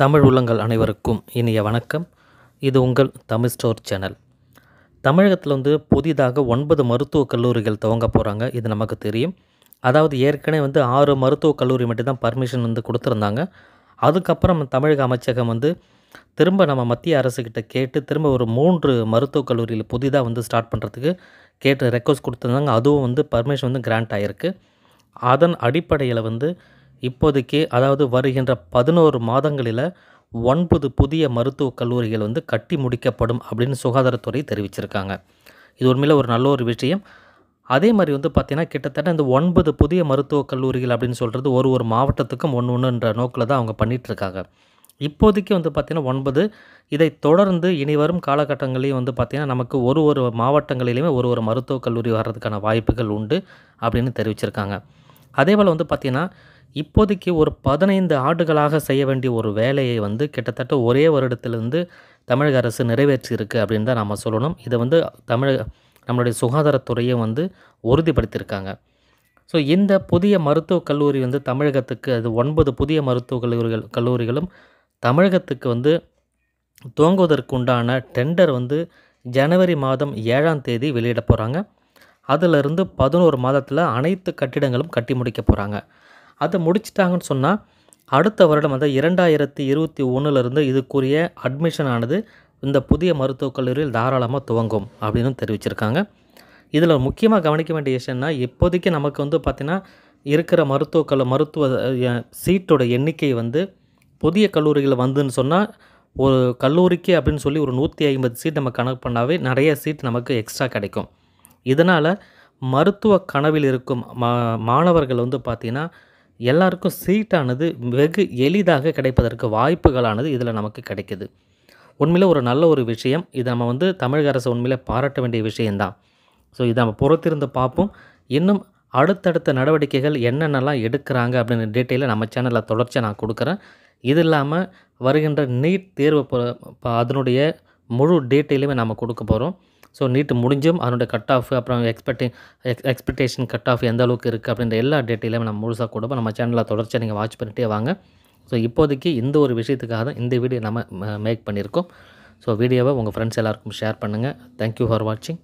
தமிழ் உள்ளங்கள் அனைவருக்கும் இனிய வணக்கம் இது உங்கள் தமிழ் ஸ்டோர் சேனல் தமிழகத்தில் வந்து புதிதாக ஒன்பது மருத்துவக் கல்லூரிகள் துவங்க போகிறாங்க இது நமக்கு தெரியும் அதாவது ஏற்கனவே வந்து ஆறு மருத்துவக் கல்லூரி மட்டும் தான் பர்மிஷன் வந்து கொடுத்துருந்தாங்க அதுக்கப்புறம் தமிழக அமைச்சகம் வந்து திரும்ப நம்ம மத்திய அரசுக்கிட்ட கேட்டு திரும்ப ஒரு மூன்று மருத்துவக் கல்லூரியில் புதிதாக வந்து ஸ்டார்ட் பண்ணுறதுக்கு கேட்டு ரெக்வஸ்ட் கொடுத்துருந்தாங்க அதுவும் வந்து பர்மிஷன் வந்து கிராண்ட் ஆகிருக்கு அதன் அடிப்படையில் வந்து இப்போதைக்கு அதாவது வருகின்ற பதினோரு மாதங்களில் ஒன்பது புதிய மருத்துவக் கல்லூரிகள் வந்து கட்டி முடிக்கப்படும் அப்படின்னு சுகாதாரத்துறை தெரிவிச்சிருக்காங்க இது உண்மையில் ஒரு நல்ல ஒரு விஷயம் அதே மாதிரி வந்து பார்த்திங்கன்னா கிட்டத்தட்ட இந்த ஒன்பது புதிய மருத்துவக் கல்லூரிகள் அப்படின்னு சொல்கிறது ஒரு ஒரு மாவட்டத்துக்கும் ஒன்று ஒன்றுன்ற நோக்கில் தான் அவங்க பண்ணிகிட்ருக்காங்க இப்போதைக்கு வந்து பார்த்திங்கன்னா ஒன்பது இதை தொடர்ந்து இனி வரும் காலகட்டங்களையும் வந்து பார்த்திங்கன்னா நமக்கு ஒரு ஒரு மாவட்டங்களிலையுமே ஒரு ஒரு மருத்துவக் கல்லூரி வர்றதுக்கான வாய்ப்புகள் உண்டு அப்படின்னு தெரிவிச்சிருக்காங்க அதே போல் வந்து பார்த்திங்கன்னா இப்போதைக்கு ஒரு பதினைந்து ஆண்டுகளாக செய்ய வேண்டிய ஒரு வேலையை வந்து கிட்டத்தட்ட ஒரே வருடத்திலிருந்து தமிழக அரசு நிறைவேற்றியிருக்கு அப்படின்னு தான் நம்ம சொல்லணும் இதை வந்து தமிழக நம்மளுடைய சுகாதாரத்துறையை வந்து உறுதிப்படுத்தியிருக்காங்க ஸோ இந்த புதிய மருத்துவக் கல்லூரி வந்து தமிழகத்துக்கு அது ஒன்பது புதிய மருத்துவக் கல்லூரிகள் கல்லூரிகளும் தமிழகத்துக்கு வந்து துவங்குவதற்குண்டான டெண்டர் வந்து ஜனவரி மாதம் ஏழாம் தேதி வெளியிட போகிறாங்க அதிலிருந்து பதினோரு மாதத்தில் அனைத்து கட்டிடங்களும் கட்டி முடிக்க போகிறாங்க அதை முடிச்சிட்டாங்கன்னு சொன்னால் அடுத்த வருடம் வந்து இரண்டாயிரத்தி இருபத்தி ஒன்றுலேருந்து இதுக்குரிய அட்மிஷன் ஆனது இந்த புதிய மருத்துவக் கல்லூரியில் தாராளமாக துவங்கும் அப்படின்னு தெரிவிச்சிருக்காங்க இதில் முக்கியமாக கவனிக்க வேண்டிய விஷயம்னா இப்போதைக்கு நமக்கு வந்து பார்த்திங்கன்னா இருக்கிற மருத்துவ கல் மருத்துவ சீட்டோட எண்ணிக்கை வந்து புதிய கல்லூரிகள் வந்துன்னு சொன்னால் ஒரு கல்லூரிக்கு அப்படின்னு சொல்லி ஒரு நூற்றி ஐம்பது சீட் நம்ம கணக்கு பண்ணாவே நிறைய சீட் நமக்கு எக்ஸ்ட்ரா கிடைக்கும் இதனால் மருத்துவ கனவில் இருக்கும் மா மாணவர்கள் வந்து பார்த்திங்கன்னா எல்லாருக்கும் சீட்டானது வெகு எளிதாக கிடைப்பதற்கு வாய்ப்புகளானது இதில் நமக்கு கிடைக்கிது உண்மையில் ஒரு நல்ல ஒரு விஷயம் இதை நம்ம வந்து தமிழக அரசு உண்மையில் பாராட்ட வேண்டிய விஷயந்தான் ஸோ இதை நம்ம பொறுத்திருந்து பார்ப்போம் இன்னும் அடுத்தடுத்த நடவடிக்கைகள் என்னென்னலாம் எடுக்கிறாங்க அப்படின்ற டீட்டெயிலில் நம்ம சேனலில் தொடர்ச்சியாக நான் கொடுக்குறேன் இது இல்லாமல் வருகின்ற நீட் தேர்வு அதனுடைய முழு டீட்டெயிலுமே நம்ம கொடுக்க போகிறோம் ஸோ நீட் முடிஞ்சும் அதனோட கட் ஆஃப் அப்புறம் எக்ஸ் எக்ஸ்பெக்டேஷன் கட் ஆஃப் எந்த அளவுக்கு இருக்குது அப்படின்ற எல்லா டேட்டிலையும் நம்ம முழுசாக கொடுப்போம் நம்ம சேனலில் தொடர்ச்சி நீங்கள் வாட்ச் பண்ணிகிட்டே வாங்க ஸோ இப்போதைக்கு இந்த ஒரு விஷயத்துக்காக தான் இந்த வீடியோ நம்ம மேக் பண்ணியிருக்கோம் ஸோ வீடியோவை உங்கள் ஃப்ரெண்ட்ஸ் எல்லாருக்கும் ஷேர் பண்ணுங்கள் தேங்க்யூ ஃபார் வாட்சிங்